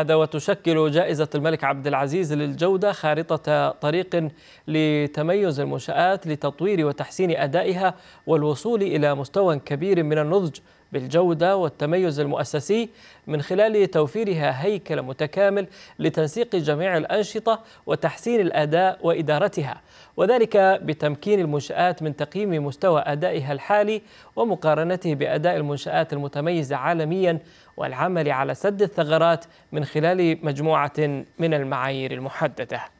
هذا وتشكل جائزة الملك عبد العزيز للجودة خارطة طريق لتميز المنشآت لتطوير وتحسين أدائها والوصول إلى مستوى كبير من النضج بالجودة والتميز المؤسسي من خلال توفيرها هيكل متكامل لتنسيق جميع الأنشطة وتحسين الأداء وإدارتها وذلك بتمكين المنشآت من تقييم مستوى أدائها الحالي ومقارنته بأداء المنشآت المتميزة عالميا والعمل على سد الثغرات من خلال مجموعة من المعايير المحددة